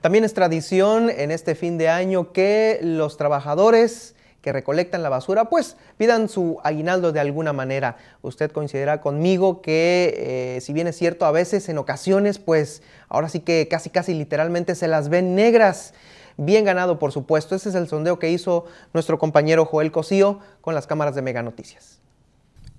También es tradición en este fin de año que los trabajadores que recolectan la basura, pues pidan su aguinaldo de alguna manera. Usted considera conmigo que eh, si bien es cierto a veces, en ocasiones, pues ahora sí que casi, casi literalmente se las ven negras. Bien ganado, por supuesto. Ese es el sondeo que hizo nuestro compañero Joel Cocío con las cámaras de Mega Noticias.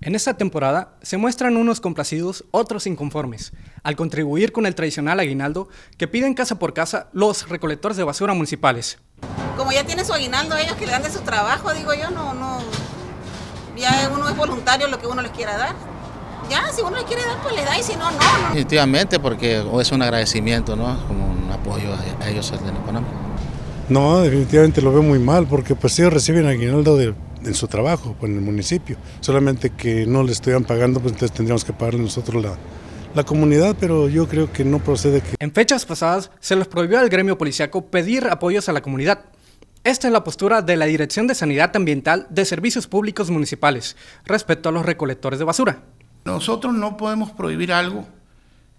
En esta temporada se muestran unos complacidos, otros inconformes, al contribuir con el tradicional aguinaldo que piden casa por casa los recolectores de basura municipales. Como ya tiene su aguinaldo ellos que le dan de su trabajo, digo yo, no, no, ya uno es voluntario lo que uno les quiera dar. Ya, si uno le quiere dar, pues le da y si no, no. no. Definitivamente porque es un agradecimiento, ¿no? Como un apoyo a ellos en de Panamá. No, definitivamente lo veo muy mal porque pues ellos reciben aguinaldo de en su trabajo pues, en el municipio. Solamente que no le estuvieran pagando, pues entonces tendríamos que pagarle nosotros la, la comunidad, pero yo creo que no procede que... En fechas pasadas se les prohibió al gremio policiaco pedir apoyos a la comunidad. Esta es la postura de la Dirección de Sanidad Ambiental de Servicios Públicos Municipales respecto a los recolectores de basura. Nosotros no podemos prohibir algo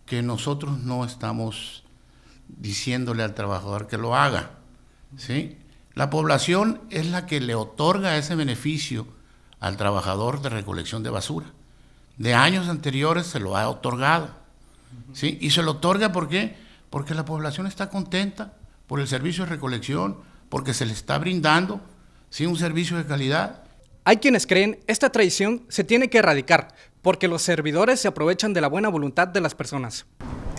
que nosotros no estamos diciéndole al trabajador que lo haga. ¿sí? La población es la que le otorga ese beneficio al trabajador de recolección de basura. De años anteriores se lo ha otorgado. ¿sí? Y se lo otorga ¿por qué? Porque la población está contenta por el servicio de recolección, porque se le está brindando un servicio de calidad. Hay quienes creen esta tradición se tiene que erradicar porque los servidores se aprovechan de la buena voluntad de las personas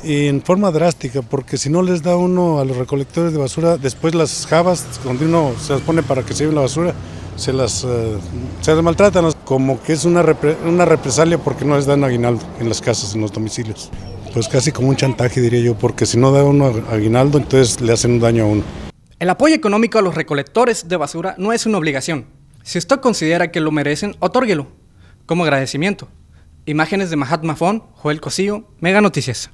y en forma drástica, porque si no les da uno a los recolectores de basura, después las jabas, cuando uno se las pone para que se lleven la basura, se las, eh, se las maltratan, como que es una, una represalia porque no les dan aguinaldo en las casas, en los domicilios. Pues casi como un chantaje, diría yo, porque si no da uno aguinaldo, entonces le hacen un daño a uno. El apoyo económico a los recolectores de basura no es una obligación. Si usted considera que lo merecen, otórguelo, como agradecimiento. Imágenes de Mahatma Fon, Joel Cosío, Mega Noticias.